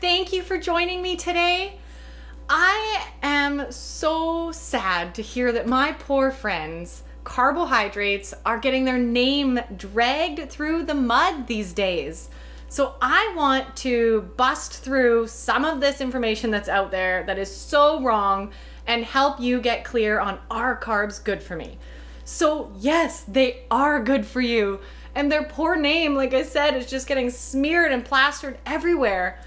Thank you for joining me today. I am so sad to hear that my poor friends, carbohydrates, are getting their name dragged through the mud these days. So I want to bust through some of this information that's out there that is so wrong and help you get clear on are carbs good for me? So yes, they are good for you. And their poor name, like I said, is just getting smeared and plastered everywhere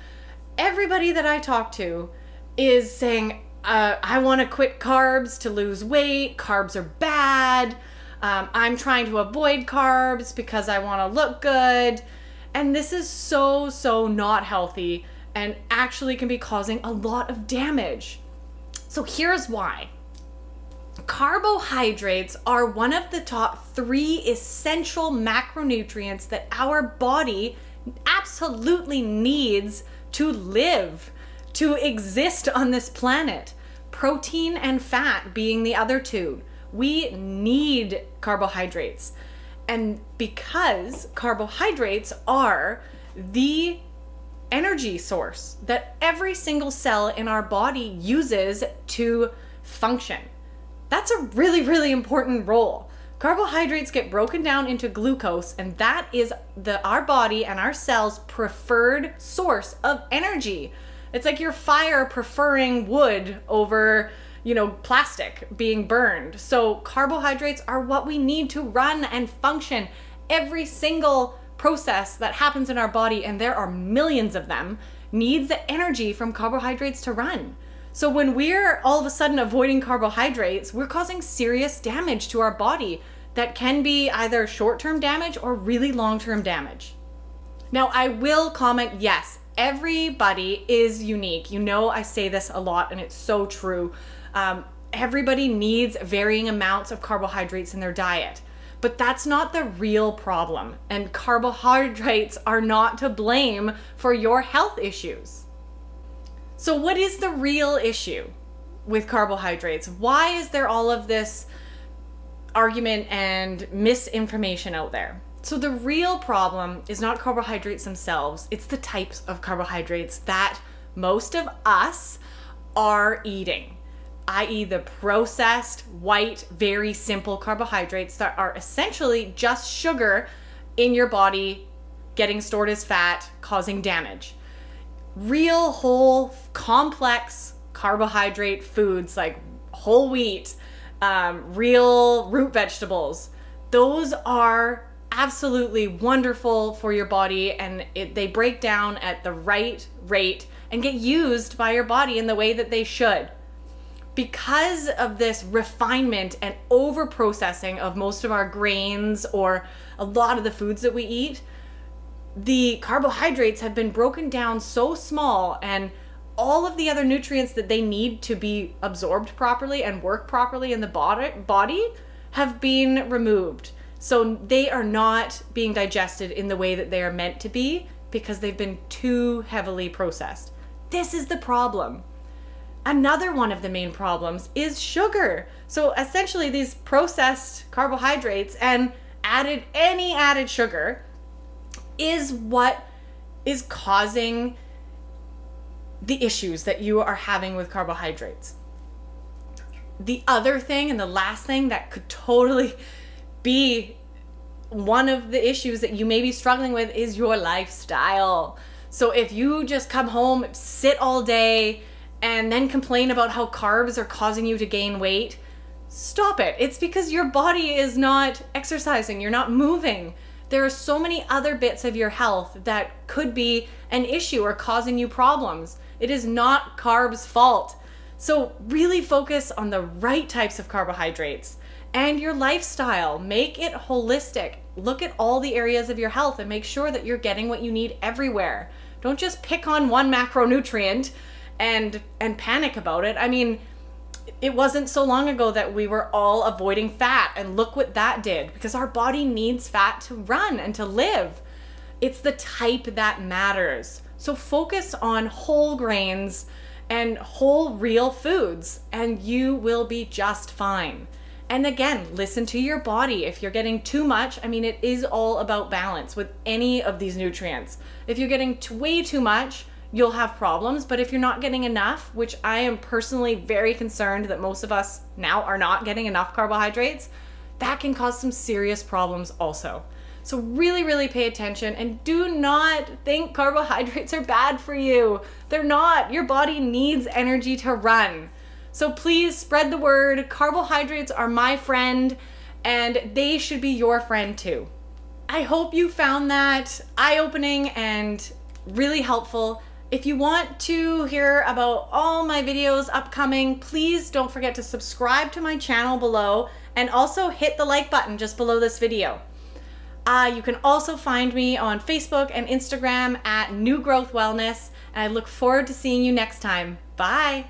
everybody that I talk to is saying, uh, I want to quit carbs to lose weight. Carbs are bad. Um, I'm trying to avoid carbs because I want to look good. And this is so, so not healthy and actually can be causing a lot of damage. So here's why carbohydrates are one of the top three essential macronutrients that our body absolutely needs to live, to exist on this planet. Protein and fat being the other two. We need carbohydrates. And because carbohydrates are the energy source that every single cell in our body uses to function. That's a really, really important role. Carbohydrates get broken down into glucose, and that is the our body and our cells' preferred source of energy. It's like your fire preferring wood over, you know, plastic being burned. So carbohydrates are what we need to run and function every single process that happens in our body, and there are millions of them, needs the energy from carbohydrates to run. So when we're all of a sudden avoiding carbohydrates, we're causing serious damage to our body that can be either short-term damage or really long-term damage. Now, I will comment, yes, everybody is unique. You know, I say this a lot and it's so true. Um, everybody needs varying amounts of carbohydrates in their diet. But that's not the real problem, and carbohydrates are not to blame for your health issues. So, what is the real issue with carbohydrates? Why is there all of this argument and misinformation out there? So, the real problem is not carbohydrates themselves, it's the types of carbohydrates that most of us are eating, i.e., the processed, white, very simple carbohydrates that are essentially just sugar in your body getting stored as fat, causing damage real, whole, complex carbohydrate foods like whole wheat, um, real root vegetables. Those are absolutely wonderful for your body and it, they break down at the right rate and get used by your body in the way that they should. Because of this refinement and over processing of most of our grains or a lot of the foods that we eat, the carbohydrates have been broken down so small and all of the other nutrients that they need to be absorbed properly and work properly in the body, have been removed. So they are not being digested in the way that they are meant to be because they've been too heavily processed. This is the problem. Another one of the main problems is sugar. So essentially, these processed carbohydrates and added any added sugar is what is causing the issues that you are having with carbohydrates. The other thing, and the last thing that could totally be one of the issues that you may be struggling with is your lifestyle. So if you just come home, sit all day, and then complain about how carbs are causing you to gain weight, stop it. It's because your body is not exercising, you're not moving there are so many other bits of your health that could be an issue or causing you problems. It is not carbs' fault. So, really focus on the right types of carbohydrates and your lifestyle. Make it holistic. Look at all the areas of your health and make sure that you're getting what you need everywhere. Don't just pick on one macronutrient and and panic about it. I mean, it wasn't so long ago that we were all avoiding fat and look what that did because our body needs fat to run and to live. It's the type that matters. So focus on whole grains and whole real foods and you will be just fine. And again, listen to your body. If you're getting too much, I mean, it is all about balance with any of these nutrients. If you're getting way too much, you'll have problems. But if you're not getting enough, which I am personally very concerned that most of us now are not getting enough carbohydrates, that can cause some serious problems also. So, really, really pay attention and do not think carbohydrates are bad for you. They're not. Your body needs energy to run. So, please spread the word. Carbohydrates are my friend and they should be your friend too. I hope you found that eye opening and really helpful. If you want to hear about all my videos upcoming, please don't forget to subscribe to my channel below and also hit the like button just below this video. Uh, you can also find me on Facebook and Instagram at New Growth Wellness, and I look forward to seeing you next time. Bye!